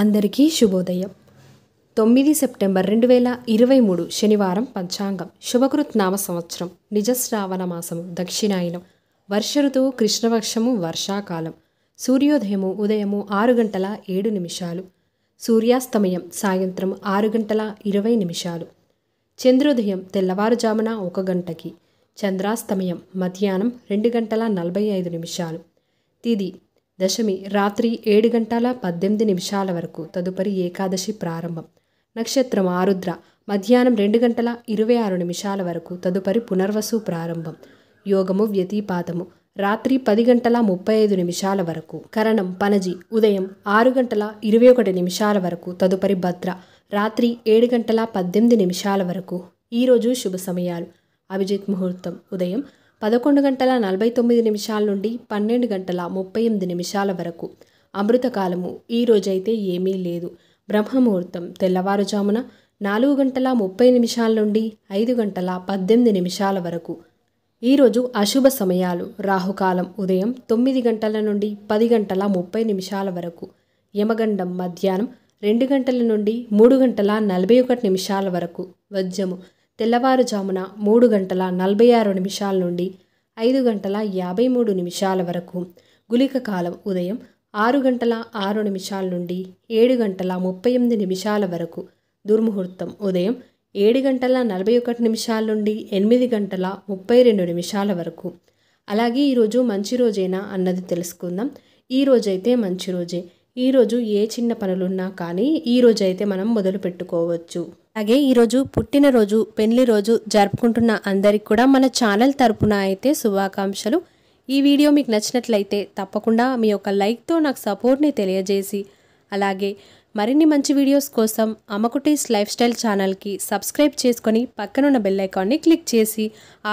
అందరికీ శుభోదయం తొమ్మిది సెప్టెంబర్ రెండు వేల ఇరవై మూడు శనివారం పంచాంగం శుభకృత్ నామ సంవత్సరం నిజశ్రావణ మాసము దక్షిణాయనం వర్ష ఋతువు కృష్ణపక్షము వర్షాకాలం సూర్యోదయము ఉదయము ఆరు గంటల ఏడు నిమిషాలు సూర్యాస్తమయం సాయంత్రం ఆరు గంటల ఇరవై నిమిషాలు చంద్రోదయం తెల్లవారుజామున ఒక గంటకి చంద్రాస్తమయం మధ్యాహ్నం రెండు గంటల నలభై ఐదు నిమిషాలు తిది దశమి రాత్రి ఏడు గంటల పద్దెనిమిది నిమిషాల వరకు తదుపరి ఏకాదశి ప్రారంభం నక్షత్రం ఆరుద్ర మధ్యాహ్నం రెండు గంటల ఇరవై ఆరు నిమిషాల వరకు తదుపరి పునర్వసు ప్రారంభం యోగము వ్యతిపాతము రాత్రి పది గంటల ముప్పై ఐదు నిమిషాల వరకు కరణం పనజి ఉదయం ఆరు గంటల ఇరవై ఒకటి నిమిషాల వరకు తదుపరి భద్ర రాత్రి ఏడు గంటల పద్దెనిమిది నిమిషాల వరకు ఈరోజు శుభ సమయాలు అభిజిత్ ముహూర్తం ఉదయం పదకొండు గంటల నలభై తొమ్మిది నిమిషాల నుండి పన్నెండు గంటల ముప్పై ఎనిమిది నిమిషాల వరకు అమృతకాలము ఈ రోజైతే ఏమీ లేదు బ్రహ్మముహూర్తం తెల్లవారుజామున నాలుగు గంటల ముప్పై నిమిషాల నుండి ఐదు గంటల పద్దెనిమిది నిమిషాల వరకు ఈరోజు అశుభ సమయాలు రాహుకాలం ఉదయం తొమ్మిది గంటల నుండి పది గంటల ముప్పై నిమిషాల వరకు యమగండం మధ్యాహ్నం రెండు గంటల నుండి మూడు గంటల నలభై ఒకటి నిమిషాల వరకు వజ్రము తెల్లవారుజామున మూడు గంటల నలభై ఆరు నిమిషాల నుండి ఐదు గంటల యాభై మూడు నిమిషాల వరకు గులిక కాలం ఉదయం ఆరు గంటల ఆరు నిమిషాల నుండి ఏడు గంటల ముప్పై ఎనిమిది నిమిషాల వరకు దుర్ముహూర్తం ఉదయం ఏడు గంటల నలభై ఒకటి నిమిషాల నుండి ఎనిమిది గంటల ముప్పై రెండు నిమిషాల వరకు అలాగే ఈరోజు మంచి రోజేనా అన్నది తెలుసుకుందాం ఈ రోజైతే మంచి రోజే ఈరోజు ఏ చిన్న పనులున్నా కానీ ఈరోజు అయితే మనం మొదలు పెట్టుకోవచ్చు అలాగే ఈరోజు పుట్టినరోజు పెళ్లి రోజు జరుపుకుంటున్న అందరికి కూడా మన ఛానల్ తరపున అయితే శుభాకాంక్షలు ఈ వీడియో మీకు నచ్చినట్లయితే తప్పకుండా మీ యొక్క లైక్తో నాకు సపోర్ట్ని తెలియజేసి అలాగే మరిన్ని మంచి వీడియోస్ కోసం అమ్మకుటీస్ లైఫ్ స్టైల్ ఛానల్కి సబ్స్క్రైబ్ చేసుకొని పక్కనున్న బెల్లైకాన్ని క్లిక్ చేసి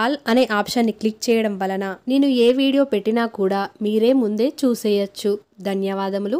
ఆల్ అనే ఆప్షన్ని క్లిక్ చేయడం వలన నేను ఏ వీడియో పెట్టినా కూడా మీరే ముందే చూసేయచ్చు ధన్యవాదములు